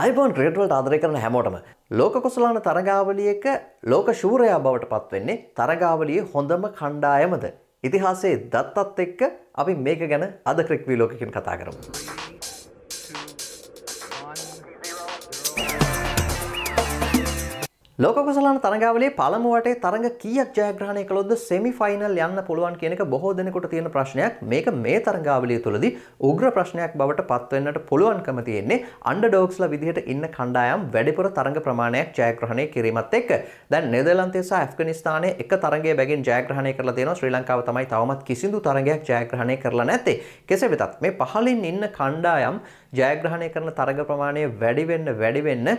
අයිබෝන් ක්‍රේටවලට ආදරය කරන හැමෝටම ලෝක කුසලාන තරගාවලියක ලෝක ශූරයා බවට පත්වෙන්නේ තරගාවලිය හොඳම කණ්ඩායමද. ඉතිහාසේ දත්තත් එක්ක අපි මේක ගැන අද ක්‍රික්වී ලෝකකින් කතා කරමු. ලෝකුසලන තරගාවලේ පළමුවටේ තරග කියක් ජයග්‍රහණය කළොද සෙමි ෆයිනල් යන්න පුළුවන් කියනක බොහෝ දෙනකොට තියෙන ප්‍රශ්නයක් මේක මේ තරගාවලිය තුළදී උග්‍ර ප්‍රශ්නයක් බවට පත්වන්නට පුළුවන්කම තියෙන්නේ අන්ඩ ඩෝක්ස්ල විදිහට ඉන්න කණ්ඩායම් වැඩිපුර තරග ප්‍රමාණයක් ජයග්‍රහණය කිරීමත් එක්ක දැන් නෙදලන්තේ සහ ඇෆ්ගනිස්ථානයේ එක තරගයේ බැගින් ජයග්‍රහණය කරලා තියෙනවා ශ්‍රී ලංකාව තමයි තවමත් කිසිදු තරගයක් ජයග්‍රහණය කරලා නැත්තේ කෙසේ වෙතත් මේ පහලින් ඉන්න කණ්ඩායම් ජයග්‍රහණය කරන තරග ප්‍රමාණය වැඩි වෙන්න වැඩි වෙන්න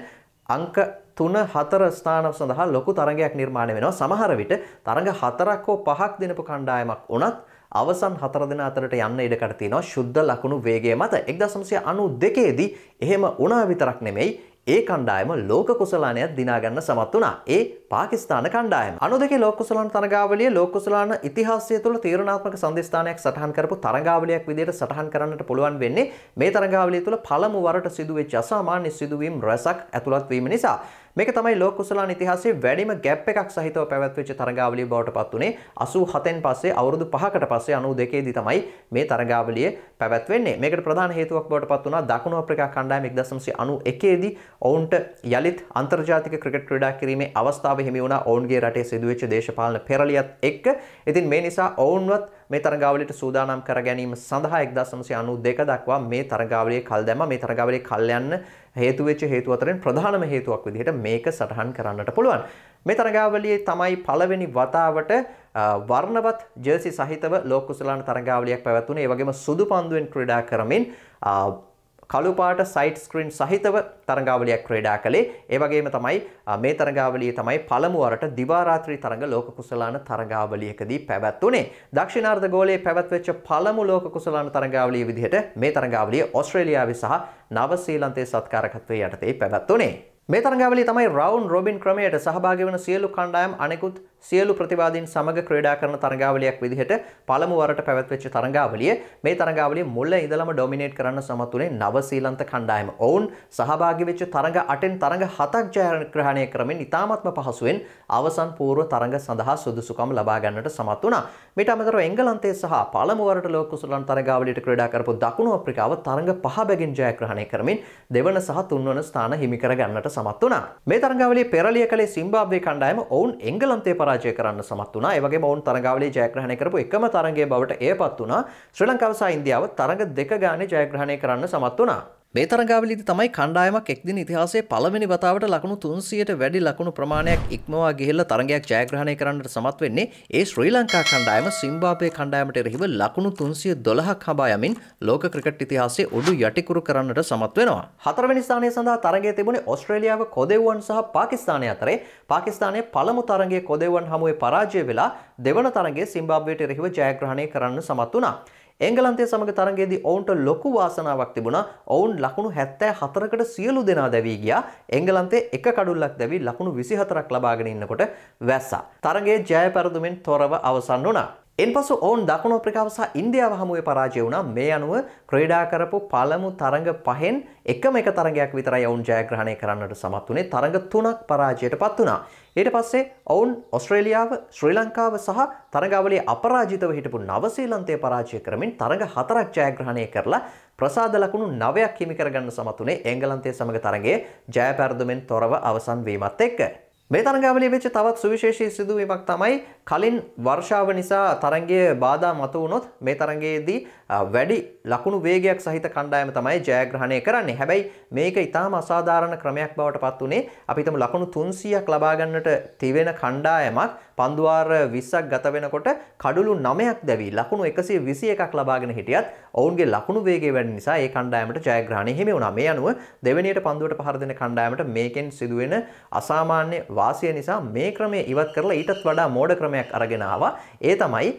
අංක තුන හතර ස්ථාන සඳහා ලොකු තරගයක් නිර්මාණය වෙනවා සමහර විට තරඟ හතරක් හෝ පහක් දෙනපු කණ්ඩායමක් වුණත් අවසන් හතර දෙන අතරට යන්න ඉඩකට තියෙනවා ශුද්ධ ලකුණු වේගය මත 1992 දී එහෙම වුණා විතරක් නෙමෙයි ඒ කණ්ඩායම ලෝක කුසලානයක් දිනාගන්න සමත් වුණා. ඒ පාකිස්ාන කණ්ඩායම අනුදකේ ලෝකුසලන් තරගාවලිය ලෝකුසලාන ඉතිහාසය තුළ තීරණාත්මක සන්ධස්ථානයක් සටහන් කරපු තරගාවලයක් විදියට සටහන් කරන්නට පුළුවන් වෙන්නේ මේ තරගාවලිය තුළ පළමු වරට සිදුවේ ජසාමාන්‍ය සිදුවීම් රැසක් ඇතුළත්වීම නිසා. මේක තමයි ලෝක කුසලාන ඉතිහාසයේ වැඩිම ගැප් එකක් සහිතව පැවැත්වෙච්ච තරගාවලිය බවට පත් වුණේ 87න් පස්සේ අවුරුදු 5කට පස්සේ 92 දී තමයි මේ තරගාවලිය පැවැත්වෙන්නේ. මේකට ප්‍රධාන හේතුවක් බවට පත් වුණා දකුණු අප්‍රිකා කණ්ඩායම 1991 දී ඔවුන්ට යලිත් අන්තර්ජාතික ක්‍රිකට් ක්‍රීඩා කිරීමේ අවස්ථාව හිමි වුණා ඔවුන්ගේ රටේ සිදුවෙච්ච දේශපාලන පෙරලියත් එක්ක. ඉතින් මේ නිසා ඔවුන්වත් මේ තරගාවලියට සූදානම් කර ගැනීම සඳහා 1992 දක්වා මේ තරගාවලියේ කල් දැම්මා. මේ තරගාවලියේ කල් යන්න හේතු වෙච්ච හේතු අතරින් ප්‍රධානම හේතුවක් විදිහට මේක සටහන් කරන්නට පුළුවන්. මේ තරගාවලියේ තමයි පළවෙනි වතාවට වර්ණවත් ජර්සි සහිතව ලෝක කුසලාන තරගාවලියක් පැවැත්වුණේ. ඒ වගේම සුදු පන්දුවෙන් ක්‍රීඩා කරමින් කළුපාට සයිට් ස්ක්‍රීන් සහිතව තරගාවලියක් ක්‍රේඩා කළේ ඒවගේම තමයි මේ තරගාවලිය තමයි පළමුුවරට දිවාරාත්‍රී තරඟ ලෝක කුසලාන තරගාවලියකදී පැවැත්වනේ දක්ෂිනාර්ධ ගෝලයේ පැවැත්වෙච්ච පළමු ලෝක කුසලාන තරගාවලිය විදිහට මේ තරගාවලිය ඔස්ට්‍රේලියාව සහ නවසීලන්තේ සත්කාරකත්වය යටතේ පැවැත්වනේ. මේ තරගාවලිය තමයි රවුන් රොබින් ක්‍රමයට සහභාගි වන සියලු කණ්ඩායම් අනෙකුත් සියලු ප්‍රතිවාදීන් සමග ක්‍රීඩා කරන තරගාවලියක් විදිහට පළමු වරට පැවැත්වෙච්ච තරගාවලිය මේ තරගාවලිය මුල ඉඳලම ඩොමිනේට් කරන්න සමත් වුණේ නව ශ්‍රීලන්ත කණ්ඩායම. ඔවුන් සහභාගී වෙච්ච තරඟ 8න් තරඟ 7ක් ජයග්‍රහණය කරමින් ඉතාමත්ම පහසුවෙන් අවසන් පූර්ව තරඟ සඳහා සුදුසුකම් ලබා ගන්නට සමත් වුණා. මීට අමතරව එංගලන්තය සහ පළමු වරට ලෝක කුසලන් තරගාවලියට ක්‍රීඩා කරපු දකුණු අප්‍රිකාව තරඟ පහ බැගින් ජයග්‍රහණය කරමින් දෙවන සහ තුන්වන ස්ථාන හිමි කර ගන්නට සමත් වුණා. මේ තරගාවලියේ පෙරලිය කළේ සිම්බාබ්වේ කණ්ඩායම ඔවුන් එංගලන්තය පරාජය පරාජය කරන්න සමත් වුණා. ඒ වගේම ඔවුන් තරගාවලියේ ජයග්‍රහණය කරපු එකම තරගයේ බවට එයපත් වුණා. ශ්‍රී ලංකාව සහ ඉන්දියාව තරග දෙක ගානේ ජයග්‍රහණය කරන්න සමත් වුණා. මේ තරගාවලියේදී තමයි කණ්ඩායමක් එක්දින ඉතිහාසයේ පළවෙනි වතාවට ලකුණු 300ට වැඩි ලකුණු ප්‍රමාණයක් ඉක්මවා ගිහිල්ලා තරගයක් ජයග්‍රහණය කරන්නට සමත් වෙන්නේ ඒ ශ්‍රී ලංකා කණ්ඩායම සිම්බාබ්වේ කණ්ඩායමට එරෙහිව ලකුණු 312ක් හඹා යමින් ලෝක ක්‍රිකට් ඉතිහාසයේ උඩු යටිකුරු කරන්නට සමත් වෙනවා. හතරවෙනි ස්ථානය සඳහා තරගයේ තිබුණේ ඕස්ට්‍රේලියාව කොදෙව්වන් සහ පාකිස්තානය අතරේ පාකිස්තානයේ පළමු තරගයේ කොදෙව්වන් හමුවේ පරාජය වෙලා දෙවන තරගයේ සිම්බාබ්වේට එරෙහිව ජයග්‍රහණය කරන්න සමත් වුණා. එංගලන්තය සමග තරගයේදී ඔවුන්ට ලොකු වාසනාවක් තිබුණා. ඔවුන් ලකුණු 74කට සියලු දෙනා දැවී ගියා. එංගලන්තයේ එක කඩුල්ලක් දැවී ලකුණු 24ක් ලබාගෙන ඉන්නකොට වැස්සා. තරගයේ ජය පැරදුමින් තොරව අවසන් වුණා. එන්පසු ඔවුන් දකුණු අප්‍රිකාව සහ ඉන්දියාව හමුවේ පරාජය වුණා. මේ අනුව ක්‍රීඩා කරපු පළමු තරඟ පහෙන් එකම එක තරඟයක් විතරයි ඔවුන් ජයග්‍රහණය කරන්නට සමත් වුණේ. තරඟ තුනක් පරාජයටපත් වුණා. ඊට පස්සේ ඔවුන් ඔස්ට්‍රේලියාව ශ්‍රී ලංකාව සහ තරගාවලේ අපරාජිතව හිටපු නවසීලන්තය පරාජය කරමින් තරඟ හතරක් ජයග්‍රහණය කරලා ප්‍රසාද ලකුණු නවයක් හිමි කරගන්න සමතුනේ එංගලන්තය සමඟ තරගේ ජයපැරදුමෙන් තොරව අවසන් වීමත් එක්ක. මේ තරගාවලේ වෙච්ච තවත් සුවිශේෂී සිදුවීමක් තමයි කලින් වර්ෂාව නිසා තරන්ගේ බාධා මතු වුණොත් මේ තරගයේදී වැඩි ලකුණු වේගයක් සහිත කණ්ඩායම තමයි ජයග්‍රහණය කරන්නේ. හැබැයි මේක ඉතාම අසාධාරණ ක්‍රමයක් බවට පත් වුණේ අපි හිතමු ලකුණු 300ක් ලබා ගන්නට තිබෙන කණ්ඩායමක් පන්දුවාර 20ක් ගත වෙනකොට කඩලු 9ක් දැවි ලකුණු 121ක් ලබාගෙන හිටියත් ඔවුන්ගේ ලකුණු වේගය වැඩි නිසා ඒ කණ්ඩායමට ජයග්‍රහණය හිමි වුණා. මේ අනුව දෙවෙනියට පන්දුවට පහර දෙන කණ්ඩායමට මේකෙන් සිදුවෙන අසාමාන්‍ය වාසිය නිසා මේ ක්‍රමය ඉවත් කරලා ඊටත් වඩා මෝඩ ක්‍රමයක් ක්‍රමයක් අරගෙනාව ඒ තමයි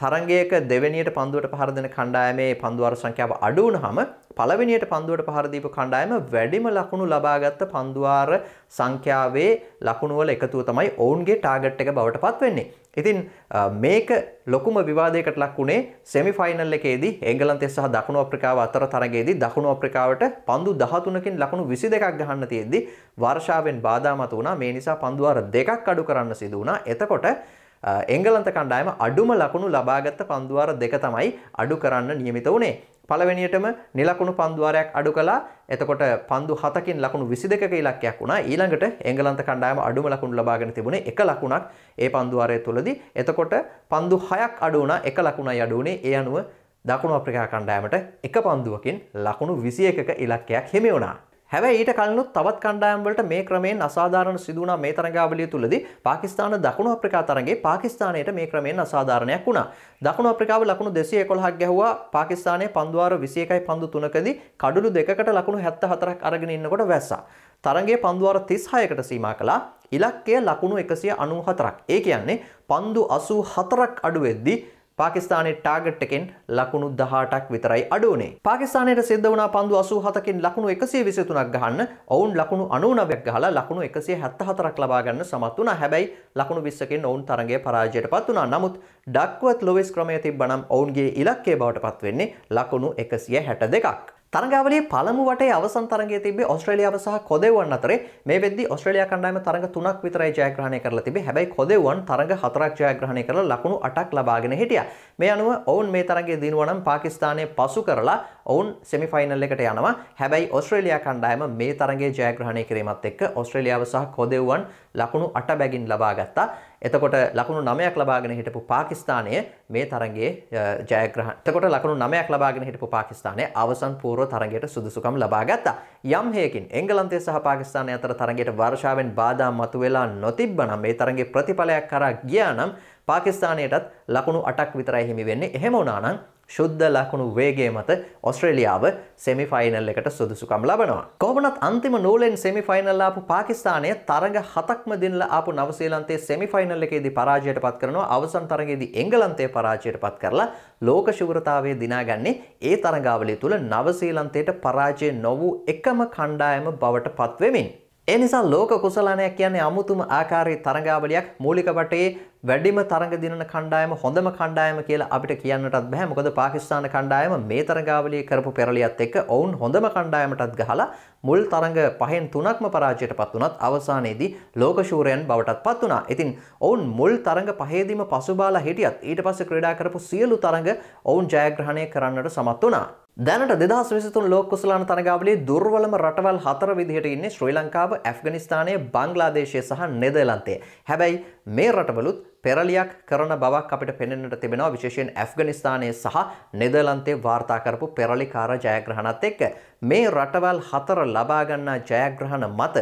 තරගයක දෙවැනියට පන්දුවට පහර දෙන කණ්ඩායමේ පන්දුවර සංඛ්‍යාව අඩු වුණාම පළවෙනියට පන්දුවට පහර දීපු කණ්ඩායම වැඩිම ලකුණු ලබාගත් පන්දුවාර සංඛ්‍යාවේ ලකුණු වල එකතුව තමයි ඔවුන්ගේ ටාගට් එක බවට පත් වෙන්නේ. ඉතින් මේක ලොකුම විවාදයකට ලක් වුණේ සෙමිෆයිනල් එකේදී එංගලන්තය සහ දකුණු අප්‍රිකාව අතර තරගයේදී දකුණු අප්‍රිකාවට පන්දු 13කින් ලකුණු 22ක් ගහන්න තියෙද්දී වර්ෂාවෙන් බාධා මත වුණා. මේ නිසා පන්දු වාර දෙකක් අඩු කරන්න සිදු වුණා. එතකොට එංගලන්ත කණ්ඩායම අඩුම ලකුණු ලබාගත්ත පන්දුවාර දෙක තමයි අඩු කරන්න නියමිත වුණේ. පළවෙනියටම නිලකුණු පන්දුවාරයක් අඩු කලා එතකොට පන්දු හතකින් ලකුණු විසි දෙක ඉලක්කයක් වුණා ඊළඟට එංගලන්ත කණ්ඩායම අඩුම ලකුණු ලබාගෙන තිබුණේ එක ලකුණක් ඒ පන්දුවාරය තුළදී එතකොට පන්දු හයක් අඩු වුණා එක ලකුණයි අඩු වුණේ ඒ අනුව දකුණු අප්‍රිකා කණ්ඩායමට එක පන්දුවකින් ලකුණු විසි එකක ඉලක්කයක් හිමි වුණා හැබැ ඊට කලනුත් තවත් කණ්ඩායම්වලට මේ ක්‍රමයෙන් අසාධාරණ සිදුවනා මේ තරගාවලිය තුළදී පාකිස්ාන දකුණු අප්‍රිකා තරගේ පාකිස්ානයට මේ ක්‍රමයෙන් අසාධාරණයක් වුණා දකුණු අප්‍රිකාව ලකුණු දෙසිය කොළහක් ගැහවා පාකිස්ානය පන්දවාර විසියකයි පන්ඳු තුනකදී කඩුළු දෙකට ලකුණු හැත්ත හතරක් අරගෙන ඉන්නකොට වැස්සා තරගේ පන්දවාර තිස් හයකට සීම කලා ඉලක්කය ලකුණු එකසිය අනූ හතරක් ඒ කියන්නේ පන්දු අසූ හතරක් අඩුවෙද්දිී පාකිස්ානයේ ටාගට්ටකෙන් ලකුණු දහටක් විතරයි අඩුවනේ පාකිස්ානයට සිද්ධ වුණ පන්දු අසූ හතකින් ලකුණු එකසේ විසිතුනක් ගහන්න ඔවුන් ලකුණු අනුනවයක් හලා ලකුණු එකසේ හැත්ත හතරක් ලබාගන්න සමත් වුණ හැබැයි ලකුණු විස්සකින් ඔවුන් තරගේ පරාජයට පත් වනා නමුත් ඩක්වත් ලොවිස් ක්‍රමය තිබ්බනම් ඔවුන්ගේ ඉලක්කේ බවට පත්වෙන්නේ ලකුණු එකසිය හැට දෙකක්. තරගාවලේ පළමුුවට අවසන් තරගේ තිබ ඔස්ට්‍රලියාව සහ කොදවන් අතර මේ වෙද ඔස්ට්‍රලයා කණඩම තරග තුනක් විතරයි ජයග්‍රහණය කරලා තිබේ හැබයි කොදවන් තරග හතරක් ජයග්‍රහණය කර ලකුණු අටක් ලබාගෙන හිටිය මේ අනුව ඔවුන් මේ තරගේ දිනුවනම් පාකිස්ානය පසු කරලා ඔවුන් සෙමිෆයිනල් එකට යනවා හැබයි ඔස්ට්‍රලයා කණ්ඩායම මේ තරගේ ජයග්‍රහණය කිරීමත් එක් ඔස්ට්‍රලියාව සහ කොදවන් ලකුණු අට බැගින් ලබා ගත්තා. එතකොට ලකුණු නමයක් ලබාගෙන හිටපු පාකිස්ානය මේ තරගේ ජයග්‍රහතකොට ලකුණු නමයක් ලබාගෙන හිටපු පාකිස්ානය අවසන් පූර්ව තරගයට සුදුසුකම් ලබා ගත්තා. යම් හයකින් එංගලන්තය සහ පාකිස්ානය අතර තරගයට වර්ෂාවෙන් බාධා මතුවෙලා නොතිබ්බනම් මේ තරගේ ප්‍රතිඵලයක් කරා ගියා නම් පාකිස්ානයටත් ලකුණු අටක් විතරයි හිමි වෙන්නේ එහෙම වුණා නම් ශුද්ධ ලකුණු වේගේ මත ඔස්ට්‍රේලියාව සෙමිෆයිනල් එකට සුදුසුකම් ලබනවා. කොමනත් අන්තිම නූලෙන් සෙමිෆයිනල් ආපු පාකිස්ානය තරග හතක්ම දිනල ආපු නවසීලන්තේ සෙමිෆයිනල් එකේදී පරාජයට පත් කරනවා අවසන් තරගේදී එංගලන්තය පරාජයට පත් කරලා ලෝක ශුවරතාවේ දිනාගන්නේ ඒ තරගාවලිය තුළ නවසීලන්තයට පරාජය නොවූ එකම කණ්ඩායම බවට පත්වෙමින්. එනිසා ලෝක කුසලනයක් කියන්නේ අමුතුම ආකාරයේ තරගාවලියක් මූලික වටේ වැඩිම තරඟ දිනන කණ්ඩායම හොඳම කණ්ඩායම කියලා අපිට කියන්නටත් බෑ මොකද පාකිස්තාන කණ්ඩායම මේ තරගාවලිය කරපු පෙරලියත් එක්ක ඔවුන් හොඳම කණ්ඩායමටත් ගහලා මුල් තරඟ පහෙන් තුනක්ම පරාජයටපත් වුණත් අවසානයේදී ලෝක ශූරයන් බවටත් පත් වුණා. ඉතින් ඔවුන් මුල් තරඟ පහේදීම පසුබාලා හිටියත් ඊට පස්සේ ක්‍රීඩා කරපු සියලු තරඟ ඔවුන් ජයග්‍රහණය කරන්නට සමත් වුණා. දැනට දෙදස් විසිතුන් ලෝකුසලාන තනගාවලේ දුර්වලම රටවල් හතර විදිහට ඉන්නේ ශ්‍රී ලංකාව ඇෆ්ගනිස්ථානය බංගලාදේශය සහ නෙදලන්තේ. හැබැයි මේ රටවලුත් පෙරලියක් කරන බවක් අපිට පෙනෙන්නට තිබෙනවා විශේෂයෙන් ඇෆ්ගනිස්ථානය සහ නෙදලන්තේ වාර්තාකරපු පෙරලිකාර ජයග්‍රහණත් එක්ක. මේ රටවල් හතර ලබාගන්නා ජයග්‍රහණ මත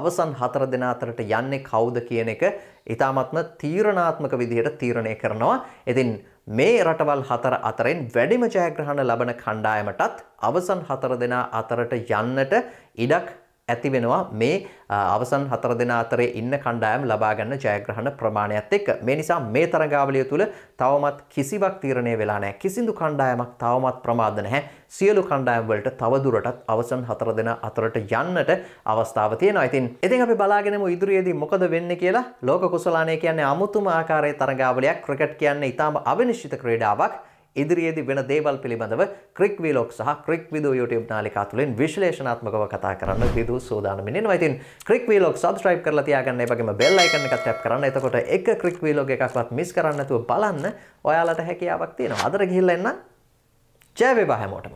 අවසන් හතර දෙන අතරට යන්නේ කවුද කියන එක ඉතාමත්ම තීරණාත්මක විදිහට තීරණය කරනවා. ඉතින් මේ රටවල් හතර අතරෙන් වැඩිම ජයග්‍රහණ ලබන කණ්ඩායමටත් අවසන් හතර දෙනා අතරට යන්නට ඉඩක් ඇති වෙනවා මේ අවසන් හතර දෙනා අතරේ ඉන්න කණ්ඩායම් ලබා ගන්න ජයග්‍රහණ ප්‍රමාණයත් එක්ක. මේ නිසා මේ තරඟාවලිය තුල තවමත් කිසිවක් තීරණය වෙලා නැහැ. කිසිදු කණ්ඩායමක් තවමත් ප්‍රමාද නැහැ. සියලු කණ්ඩායම් වලට තවදුරටත් අවසන් හතර දෙනා අතරට යන්නට අවස්ථාව තියෙනවා. ඉතින් ඉතින් අපි බලාගෙනමු ඉදිරියේදී මොකද වෙන්නේ කියලා. ලෝක කුසලානය කියන්නේ අමුතුම ආකාරයේ තරඟාවලියක්. ක්‍රිකට් කියන්නේ ඊටාම අවිනිශ්චිත ක්‍රීඩාවක්. ඉදිරියේදී වෙන දේවල් පිළිබඳව ක්‍රික් වීලොක් සහ ක්‍රික් විදු YouTube නාලිකා තුලින් විශ්ලේෂණාත්මකව කතා කරන්න විදු සූදානම් වෙනවා. ඉතින් ක්‍රික් වීලොක් subscribe කරලා තියාගන්න. ඒ වගේම bell icon එකත් tap කරන්න. එතකොට එක ක්‍රික් වීලොග් එකක්වත් මිස් කරන්න නැතුව බලන්න ඔයාලට හැකියාවක් තියෙනවා. අදට ගිහිල්ලා එන්න. ජය වේවා හැමෝටම.